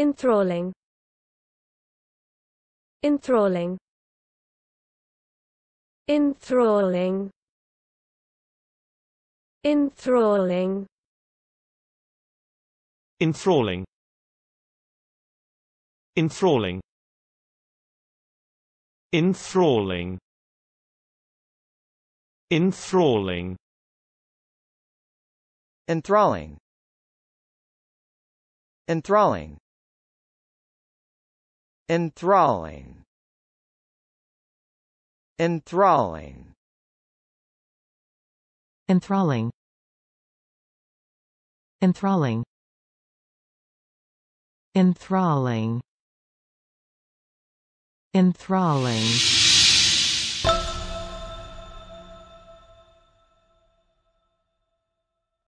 enthralling enthralling enthralling enthralling enthralling enthralling enthralling enthralling enthralling enthralling enthralling enthralling enthralling enthralling enthralling enthralling